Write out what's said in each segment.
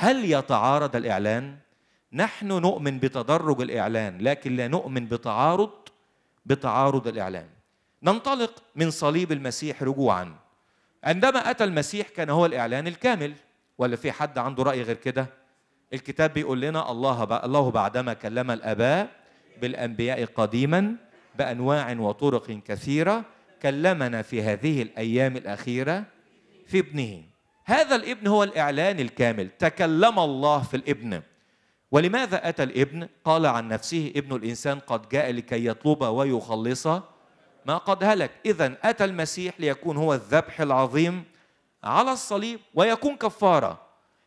هل يتعارض الإعلان؟ نحن نؤمن بتدرج الإعلان لكن لا نؤمن بتعارض بتعارض الإعلان ننطلق من صليب المسيح رجوعا عندما أتى المسيح كان هو الإعلان الكامل ولا في حد عنده رأي غير كده الكتاب بيقول لنا الله بقى الله بعدما كلم الآباء بالأنبياء قديما بأنواع وطرق كثيرة كلمنا في هذه الأيام الأخيرة في ابنه هذا الابن هو الإعلان الكامل تكلم الله في الابن ولماذا أتى الابن؟ قال عن نفسه ابن الإنسان قد جاء لكي يطلب ويخلص ما قد هلك إذا أتى المسيح ليكون هو الذبح العظيم على الصليب ويكون كفارة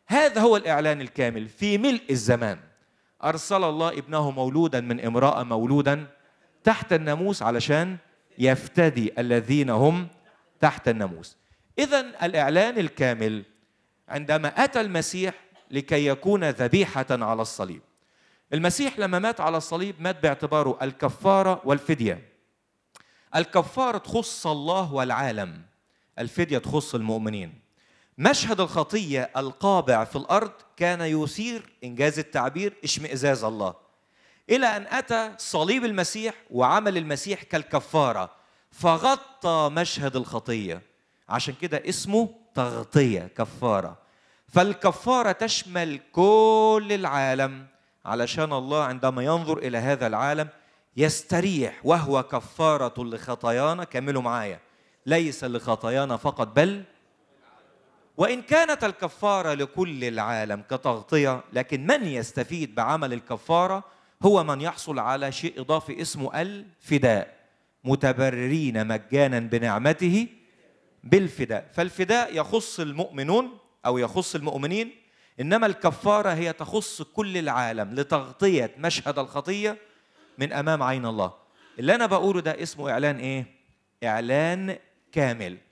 هذا هو الإعلان الكامل في ملء الزمان أرسل الله ابنه مولودا من امرأة مولودا تحت الناموس علشان يفتدي الذين هم تحت الناموس إذا الإعلان الكامل عندما أتى المسيح لكي يكون ذبيحة على الصليب. المسيح لما مات على الصليب مات باعتباره الكفارة والفدية. الكفارة تخص الله والعالم. الفدية تخص المؤمنين. مشهد الخطية القابع في الأرض كان يثير إنجاز التعبير اشمئزاز الله. إلى أن أتى صليب المسيح وعمل المسيح كالكفارة فغطى مشهد الخطية. عشان كده اسمه تغطية كفارة فالكفارة تشمل كل العالم علشان الله عندما ينظر إلى هذا العالم يستريح وهو كفارة لخطايانا كملوا معايا ليس لخطايانا فقط بل وإن كانت الكفارة لكل العالم كتغطية لكن من يستفيد بعمل الكفارة هو من يحصل على شيء إضافي اسمه الفداء متبررين مجانا بنعمته بالفداء فالفداء يخص المؤمنون أو يخص المؤمنين إنما الكفارة هي تخص كل العالم لتغطية مشهد الخطية من أمام عين الله اللي أنا بقوله ده اسمه إعلان إيه؟ إعلان كامل